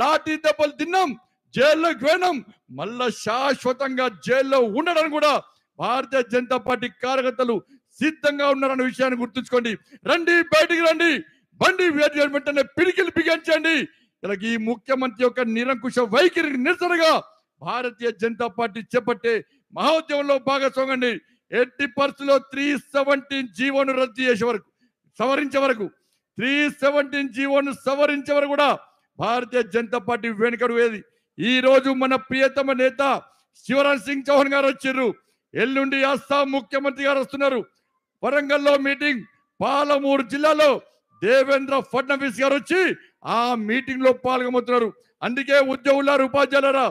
లాఠీ దెబ్బలు తిన్నాం జైల్లోకి పోయినాం మళ్ళా శాశ్వతంగా జైల్లో ఉండడం కూడా భారతీయ జనతా పార్టీ కార్యకర్తలు సిద్ధంగా ఉన్నారన్న విషయాన్ని గుర్తుంచుకోండి రండి బయటికి రండి బండి వెంటనే పిడికిలు బిగించండి ఇలా ఈ ముఖ్యమంత్రి యొక్క నిరంకుశ వైఖరికి నిరసనగా భారతీయ జనతా పార్టీ చేపట్టే మహోద్యమంలో భాగస్వామండి ఎట్టి పరిస్థితుల్లో త్రీ సెవెంటీన్ జీవోను రద్దు చేసే వరకు సవరించే వరకు త్రీ సెవెంటీన్ జీవోను సవరించే వరకు కూడా భారతీయ జనతా పార్టీ వెనుకడు వేది ఈ రోజు మన ప్రియతమ నేత శివరాజ్ సింగ్ చౌహాన్ గారు వచ్చారు ఎల్లుండి అస్సాం ముఖ్యమంత్రి గారు వస్తున్నారు వరంగల్లో మీటింగ్ పాలమూరు జిల్లాలో దేవేంద్ర ఫడ్నవీస్ గారు వచ్చి ఆ మీటింగ్ లో పాల్గొమ్మవుతున్నారు అందుకే ఉద్యోగులారు ఉపాధ్యాయులరా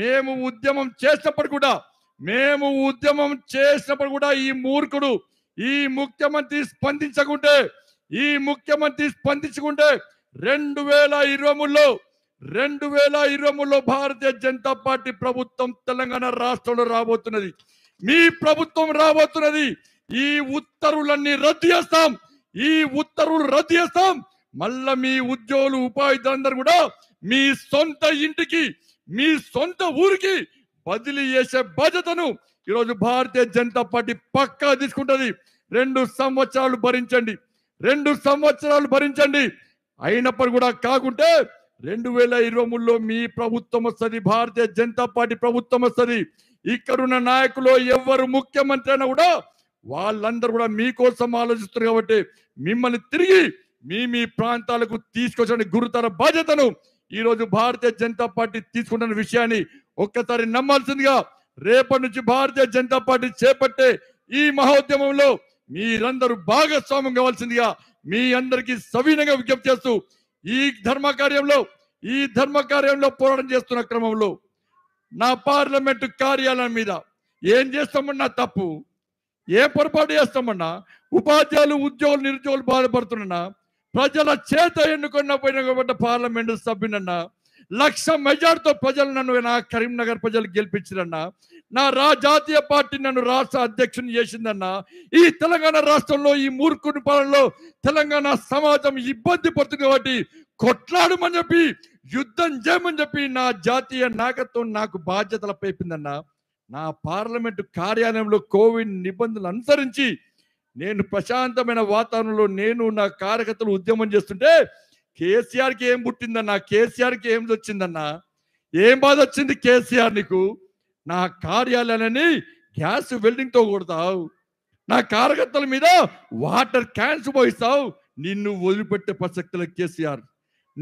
మేము ఉద్యమం చేసినప్పుడు కూడా మేము ఉద్యమం చేసినప్పుడు కూడా ఈ మూర్ఖుడు ఈ ముఖ్యమంత్రి స్పందించకుంటే ఈ ముఖ్యమంత్రి స్పందించుకుంటే రెండు వేల ఇరవై రెండు వేల ఇరవై భారతీయ జనతా పార్టీ ప్రభుత్వం తెలంగాణ రాష్ట్రంలో రాబోతున్నది మీ ప్రభుత్వం రాబోతున్నది ఈ ఉత్తర్వులన్నీ రద్దు చేస్తాం ఈ ఉత్తర్వులు రద్దు చేస్తాం మళ్ళా మీ ఉద్యోగులు ఉపాధ్యులందరూ కూడా మీ సొంత ఇంటికి మీ సొంత ఊరికి బదిలీ చేసే బాధ్యతను ఈరోజు భారతీయ జనతా పార్టీ పక్కా తీసుకుంటది రెండు సంవత్సరాలు భరించండి రెండు సంవత్సరాలు భరించండి అయినప్పుడు కూడా కాకుంటే రెండు వేల ఇరవై మూడులో మీ ప్రభుత్వం వస్తుంది భారతీయ జనతా పార్టీ ప్రభుత్వం వస్తుంది ఇక్కడున్న నాయకులు ఎవరు ముఖ్యమంత్రి అయినా కూడా వాళ్ళందరూ కూడా మీకోసం ఆలోచిస్తారు కాబట్టి మిమ్మల్ని తిరిగి మీ మీ ప్రాంతాలకు తీసుకొచ్చిన గురుతర బాధ్యతను ఈరోజు భారతీయ జనతా పార్టీ తీసుకుంటున్న విషయాన్ని ఒక్కసారి నమ్మాల్సిందిగా రేపటి నుంచి భారతీయ జనతా పార్టీ చేపట్టే ఈ మహోద్యమంలో మీరందరూ భాగస్వామ్యం కావాల్సిందిగా మీ అందరికీ సవీనంగా విజ్ఞప్తి చేస్తూ ఈ ధర్మ కార్యంలో ఈ ధర్మ కార్యంలో పోరాటం చేస్తున్న క్రమంలో నా పార్లమెంటు కార్యాలయం మీద ఏం చేస్తామన్నా తప్పు ఏ పొరపాటు చేస్తామన్నా ఉపాధ్యాయులు ఉద్యోగులు నిరుద్యోగులు బాధపడుతున్నా ప్రజల చేత ఎన్నుకున్న పోయిన పార్లమెంటు సభ్యునన్నా లక్ష మెజార్టీతో ప్రజలు నన్ను నా కరీంనగర్ ప్రజలు గెలిపించిందన్న నా రా జాతీయ పార్టీ నన్ను రాష్ట్ర అధ్యక్షుని చేసిందన్న ఈ తెలంగాణ రాష్ట్రంలో ఈ మూర్ఖుని పాలనలో తెలంగాణ సమాజం ఇబ్బంది పడుతుంది కాబట్టి కొట్లాడమని చెప్పి యుద్ధం చేయమని చెప్పి నా జాతీయ నాయకత్వం నాకు బాధ్యతల పేపిందన్న నా పార్లమెంట్ కార్యాలయంలో కోవిడ్ నిబంధనలు అనుసరించి నేను ప్రశాంతమైన వాతావరణంలో నేను నా కార్యకర్తలు ఉద్యమం చేస్తుంటే కేసీఆర్కి ఏం పుట్టిందన్నా కేసీఆర్కి ఏం వచ్చిందన్నా ఏం బాధ వచ్చింది కేసీఆర్ నీకు నా కార్యాలయాలని గ్యాస్ వెల్డింగ్తో కొడతావు నా కార్యకర్తల మీద వాటర్ క్యాన్స్ పోయిస్తావు నిన్ను వదిలిపెట్టే ప్రసక్తుల కేసీఆర్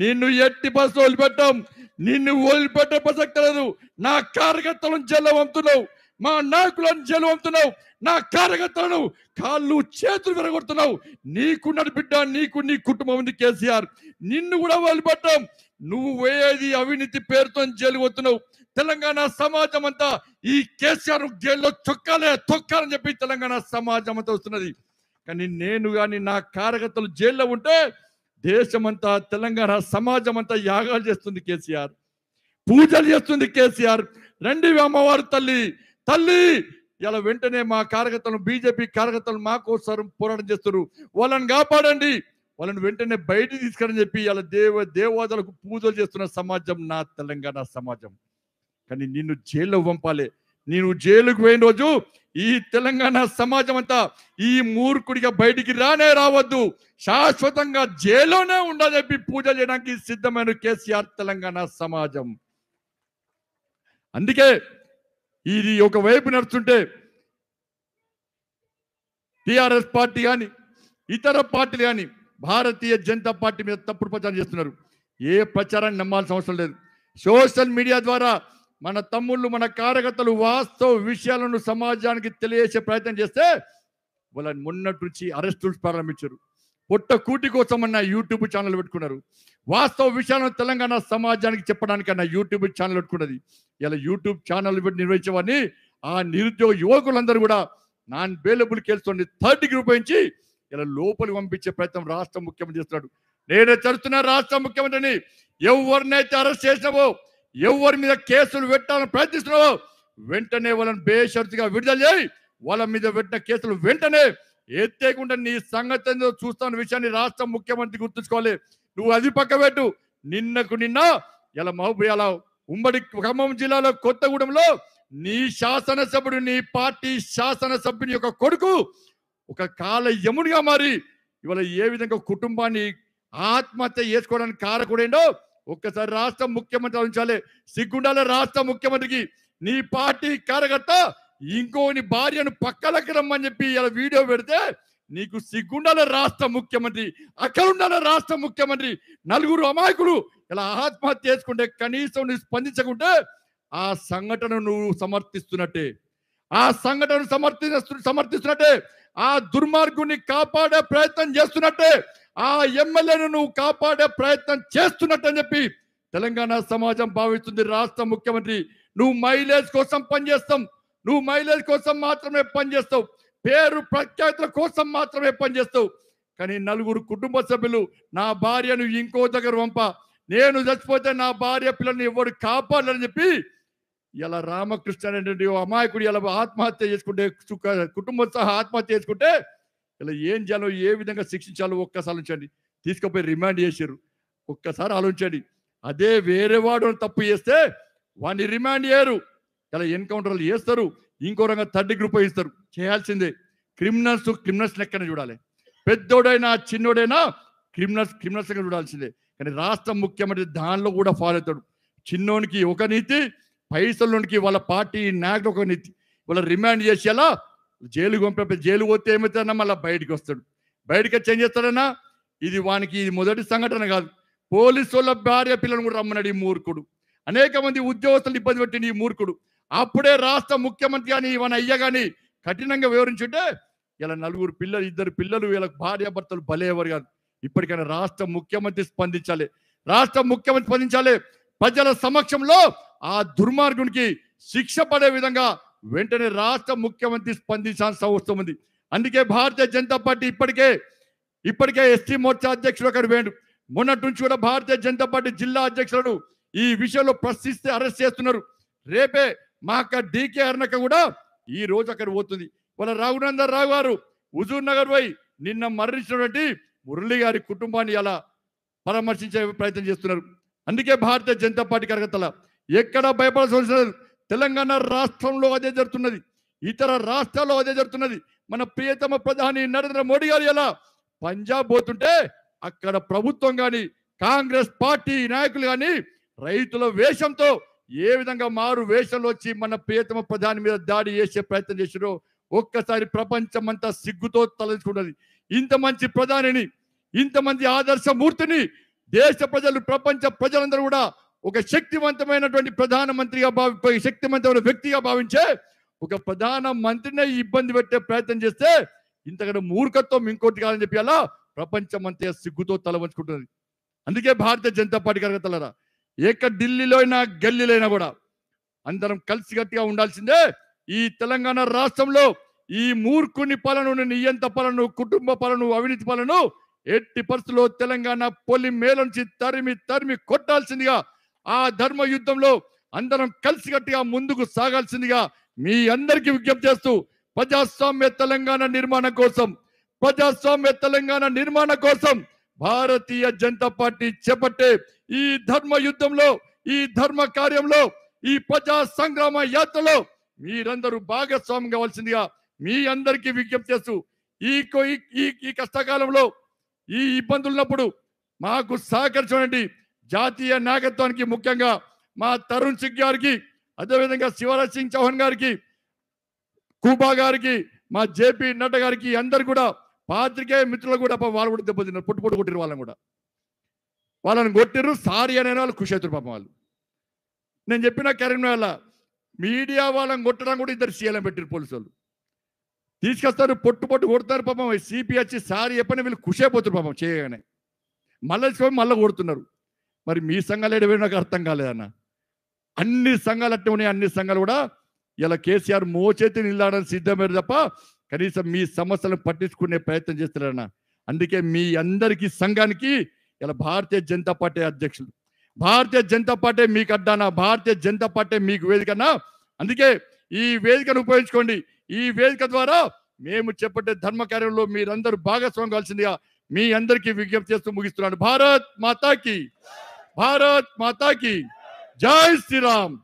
నిన్ను ఎట్టి బస్సు వదిలిపెట్టాం నిన్ను వదిలిపెట్టే ప్రసక్తి లేదు నా కార్యకర్తలను జల్ల పంపుతున్నావు మా నాయకులను జైలు పంపుతున్నావు నా కార్యకర్తలను కాళ్ళు చేతులు విరగొడుతున్నావు నీకున్న బిడ్డ నీకు నీ కుటుంబం ఉంది కేసీఆర్ నిన్ను కూడా పట్టాం నువ్వు వేయది అవినీతి పేరుతో జైలు పోతున్నావు తెలంగాణ సమాజం అంతా ఈ కేసీఆర్ జైల్లో చొక్కాలే తొక్కాలని చెప్పి తెలంగాణ సమాజం అంతా వస్తున్నది కానీ నేను కానీ నా కార్యకర్తలు జైల్లో ఉంటే దేశమంతా తెలంగాణ సమాజం అంతా యాగాలు చేస్తుంది కేసీఆర్ పూజలు చేస్తుంది కేసీఆర్ రండి అమ్మవారు తల్లి తల్లి ఇలా వెంటనే మా కార్యకర్తలను బీజేపీ కార్యకర్తలు మా కోసం పోరాటం చేస్తారు వాళ్ళని కాపాడండి వాళ్ళని వెంటనే బయటికి తీసుకురని చెప్పి ఇలా దేవ దేవాదలకు పూజలు చేస్తున్న సమాజం నా తెలంగాణ సమాజం కానీ నిన్ను జైల్లో పంపాలి నేను జైలుకు పోయిన రోజు ఈ తెలంగాణ సమాజం అంతా ఈ మూర్ఖుడిగా బయటికి రానే రావద్దు శాశ్వతంగా జైల్లోనే ఉండాలని చెప్పి పూజ చేయడానికి సిద్ధమైన కేసీఆర్ తెలంగాణ సమాజం అందుకే ఇది ఒకవైపు నడుస్తుంటే టిఆర్ఎస్ పార్టీ కానీ ఇతర పార్టీలు కానీ భారతీయ జనతా పార్టీ మీద తప్పుడు ప్రచారం చేస్తున్నారు ఏ ప్రచారాన్ని నమ్మాల్సిన అవసరం లేదు సోషల్ మీడియా ద్వారా మన తమ్ముళ్ళు మన కార్యకర్తలు వాస్తవ విషయాలను సమాజానికి తెలియజేసే ప్రయత్నం చేస్తే వాళ్ళని మొన్నటి నుంచి అరెస్టులు ప్రారంభించారు పొట్ట కూటి కోసం అన్న యూట్యూబ్ ఛానల్ పెట్టుకున్నారు వాస్తవ విషయాలను తెలంగాణ సమాజానికి చెప్పడానికన్నా యూట్యూబ్ ఛానల్ పెట్టుకున్నది ఇలా యూట్యూబ్ ఛానల్ నిర్వహించేవాడిని ఆ నిరుద్యోగ యువకులందరూ కూడా నాన్ బేలబుల్ కేసుని థర్డ్ డిగ్రీ ఉపయోగించి ఇలా లోపలి పంపించే ప్రయత్నం రాష్ట్ర ముఖ్యమంత్రి చేస్తున్నాడు నేనే చదువుతున్నా రాష్ట్ర ముఖ్యమంత్రిని ఎవరినైతే అరెస్ట్ చేసినావో ఎవరి మీద కేసులు పెట్టాలని ప్రయత్నిస్తున్నావో వెంటనే వాళ్ళని బేషరతుగా విడుదల చేయి వాళ్ళ మీద పెట్టిన కేసులు వెంటనే ఎత్తేకుండా నీ సంగతి చూస్తాను విషయాన్ని రాష్ట్ర ముఖ్యమంత్రి గుర్తుంచుకోవాలి నువ్వు అది పెట్టు నిన్నకు నిన్న ఇలా మహబూబ్ అలా ఉమ్మడి ఖమ్మం జిల్లాలో కొత్తగూడెంలో నీ శాసనసభ్యుడు నీ పార్టీ శాసనసభ్యుని యొక్క కొడుకు ఒక కాల యముడిగా మారి ఇవాళ ఏ విధంగా కుటుంబాన్ని ఆత్మహత్య చేసుకోవడానికి ఏంటో ఒక్కసారి రాష్ట్ర ముఖ్యమంత్రి ఆలోచించాలి సిగ్గుండాల రాష్ట్ర ముఖ్యమంత్రికి నీ పార్టీ కార్యకర్త ఇంకోని భార్యను పక్కలకి రమ్మని చెప్పి ఇలా వీడియో పెడితే నీకు సిగ్గుండాల రాష్ట్ర ముఖ్యమంత్రి అక్కడుండాల రాష్ట్ర ముఖ్యమంత్రి నలుగురు అమాయకులు ఇలా ఆత్మహత్య చేసుకుంటే కనీసం నువ్వు స్పందించకుంటే ఆ సంఘటన నువ్వు సమర్థిస్తున్నట్టే ఆ సంఘటనను సమర్థి సమర్థిస్తున్నట్టే ఆ దుర్మార్గుని కాపాడే ప్రయత్నం చేస్తున్నట్టే ఆ ఎమ్మెల్యేను నువ్వు కాపాడే ప్రయత్నం చేస్తున్నట్టు అని చెప్పి తెలంగాణ సమాజం భావిస్తుంది రాష్ట్ర ముఖ్యమంత్రి నువ్వు మైలేజ్ కోసం పనిచేస్తాం నువ్వు మైలేజ్ కోసం మాత్రమే పనిచేస్తావు పేరు ప్రఖ్యాతుల కోసం మాత్రమే పనిచేస్తావు కానీ నలుగురు కుటుంబ సభ్యులు నా భార్యను ఇంకో దగ్గర పంప నేను చచ్చిపోతే నా భార్య పిల్లల్ని ఎవరు కాపాడాలని చెప్పి ఇలా రామకృష్ణ అనేటువంటి అమాయకుడు ఇలా ఆత్మహత్య చేసుకుంటే కుటుంబం సహా ఆత్మహత్య చేసుకుంటే ఇలా ఏం చేయాలో ఏ విధంగా శిక్షించాలో ఒక్కసారి ఆలోచించండి తీసుకుపోయి రిమాండ్ చేశారు ఒక్కసారి ఆలోచించండి అదే వేరే వాడు తప్పు చేస్తే వాడిని రిమాండ్ చేయరు ఇలా ఎన్కౌంటర్లు చేస్తారు ఇంకో రకంగా థర్డ్ గ్రూప్ ఇస్తారు చేయాల్సిందే క్రిమినల్స్ క్రిమినల్స్ లెక్కన చూడాలి పెద్దోడైనా చిన్నోడైనా క్రిమినల్స్ క్రిమినల్స్ లెక్క చూడాల్సిందే కానీ రాష్ట్ర ముఖ్యమంత్రి దానిలో కూడా ఫాలో అవుతాడు చిన్నోనికి ఒక నీతి పైసల్లోనికి వాళ్ళ పార్టీ నాయకుడు ఒక నీతి వాళ్ళ రిమాండ్ చేసేలా జైలు పంపే జైలు పోతే ఏమవుతాడన్నా మళ్ళీ బయటకు వస్తాడు బయటకు వచ్చి ఏం చేస్తాడన్నా ఇది వానికి ఇది మొదటి సంఘటన కాదు పోలీసు వాళ్ళ భార్య పిల్లలను కూడా రమ్మన్నాడు ఈ మూర్ఖుడు అనేక మంది ఉద్యోగస్తులు ఇబ్బంది పెట్టింది ఈ మూర్ఖుడు అప్పుడే రాష్ట్ర ముఖ్యమంత్రి అని ఇవన్న అయ్య కానీ కఠినంగా వివరించుంటే ఇలా నలుగురు పిల్లలు ఇద్దరు పిల్లలు వీళ్ళకి భార్య భర్తలు బలేవారు కాదు ఇప్పటికైనా రాష్ట్ర ముఖ్యమంత్రి స్పందించాలి రాష్ట్ర ముఖ్యమంత్రి స్పందించాలి ప్రజల సమక్షంలో ఆ దుర్మార్గునికి శిక్ష పడే విధంగా వెంటనే రాష్ట్ర ముఖ్యమంత్రి స్పందించాల్సిన అవసరం ఉంది అందుకే భారతీయ జనతా పార్టీ ఇప్పటికే ఇప్పటికే ఎస్టీ మోర్చా అధ్యక్షుడు అక్కడ వేడు మొన్నటి నుంచి కూడా భారతీయ జనతా పార్టీ జిల్లా అధ్యక్షులను ఈ విషయంలో ప్రశ్నిస్తే అరెస్ట్ చేస్తున్నారు రేపే మా అక్క డీకే అర్ణక కూడా ఈ రోజు అక్కడ పోతుంది వాళ్ళ రాఘునందర్ రావు గారు హుజూర్ నగర్ పోయి నిన్న మరణించినటువంటి మురళి గారి కుటుంబాన్ని అలా పరామర్శించే ప్రయత్నం చేస్తున్నారు అందుకే భారతీయ జనతా పార్టీ కార్యకర్తల ఎక్కడ భయపడాల్సిన తెలంగాణ రాష్ట్రంలో అదే జరుగుతున్నది ఇతర రాష్ట్రాల్లో అదే జరుగుతున్నది మన ప్రియతమ ప్రధాని నరేంద్ర మోడీ గారు ఎలా పంజాబ్ పోతుంటే అక్కడ ప్రభుత్వం కానీ కాంగ్రెస్ పార్టీ నాయకులు కానీ రైతుల వేషంతో ఏ విధంగా మారు వేషంలో వచ్చి మన ప్రియతమ ప్రధాని మీద దాడి చేసే ప్రయత్నం చేసిరో ఒక్కసారి ప్రపంచమంతా సిగ్గుతో తలచుకున్నది ఇంత మంచి ప్రధానిని ఇంతమంది ఆదర్శమూర్తిని దేశ ప్రజలు ప్రపంచ ప్రజలందరూ కూడా ఒక శక్తివంతమైనటువంటి ప్రధానమంత్రిగా భావి శక్తివంతమైన వ్యక్తిగా భావించే ఒక ప్రధాన మంత్రినే ఇబ్బంది పెట్టే ప్రయత్నం చేస్తే ఇంతకంటే మూర్ఖత్వం ఇంకోటి కాదని చెప్పి అలా ప్రపంచమంతా సిగ్గుతో తలవంచుకుంటుంది అందుకే భారతీయ జనతా పార్టీ కలగతలరా ఏక ఢిల్లీలో అయినా గల్లీలైనా కూడా అందరం గట్టిగా ఉండాల్సిందే ఈ తెలంగాణ రాష్ట్రంలో ఈ మూర్ఖుని పలను నియంత పాలను కుటుంబ పాలను అవినీతి పాలను ఎట్టి పరిస్థితుల్లో తెలంగాణ పొలి మేల నుంచి తరిమి తరిమి కొట్టాల్సిందిగా ఆ ధర్మ యుద్ధంలో అందరం కలిసికట్టుగా ముందుకు సాగాల్సిందిగా మీ అందరికీ విజ్ఞప్తి చేస్తూ ప్రజాస్వామ్య తెలంగాణ నిర్మాణం కోసం ప్రజాస్వామ్య తెలంగాణ నిర్మాణం కోసం భారతీయ జనతా పార్టీ చేపట్టే ఈ ధర్మ యుద్ధంలో ఈ ధర్మ కార్యంలో ఈ ప్రజా సంగ్రామ యాత్రలో మీరందరూ భాగస్వామ్యం కావాల్సిందిగా మీ అందరికీ విజ్ఞప్తి చేస్తూ ఈ ఈ కష్టకాలంలో ఈ ఇబ్బందులు ఉన్నప్పుడు మాకు సహకరించండి జాతీయ నాయకత్వానికి ముఖ్యంగా మా తరుణ్ సింగ్ గారికి అదేవిధంగా శివరాజ్ సింగ్ చౌహాన్ గారికి కూబా గారికి మా జేపీ నడ్డ గారికి అందరు కూడా పాత్రికే మిత్రులు కూడా పాపం వాళ్ళు కూడా దెబ్బతిన్నారు పొట్టు పొట్టు కొట్టిరు వాళ్ళని కూడా వాళ్ళని కొట్టిర్రు సారీ అనే వాళ్ళు ఖుషి అవుతారు పాపం వాళ్ళు నేను చెప్పిన కరీంనగర్ల మీడియా వాళ్ళని కొట్టడం కూడా ఇద్దరు సీఎలను పెట్టారు పోలీసు వాళ్ళు తీసుకొస్తారు పొట్టు పొట్టు కొడతారు పాపం సిపి వచ్చి సారీ చెప్పని వీళ్ళు ఖుషి అయిపోతారు పాపం చేయగానే మళ్ళీ మళ్ళీ కొడుతున్నారు మరి మీ సంఘాలు ఏడవే నాకు అర్థం కాలేదన్న అన్ని సంఘాలు అట్టే ఉన్నాయి అన్ని సంఘాలు కూడా ఇలా కేసీఆర్ మోచేతి నిల్లాడని సిద్ధమేరు తప్ప కనీసం మీ సమస్యలను పట్టించుకునే ప్రయత్నం చేస్తున్నారన్న అందుకే మీ అందరికీ సంఘానికి ఇలా భారతీయ జనతా పార్టీ అధ్యక్షులు భారతీయ జనతా పార్టీ మీకు అడ్డానా భారతీయ జనతా పార్టీ మీకు వేదికనా అందుకే ఈ వేదికను ఉపయోగించుకోండి ఈ వేదిక ద్వారా మేము చెప్పే ధర్మ కార్యంలో మీరందరూ భాగస్వామి కావాల్సిందిగా మీ అందరికీ విజ్ఞప్తి చేస్తూ ముగిస్తున్నాను భారత్ మాతాకి భారత్ మాతాకి జై శ్రీరామ్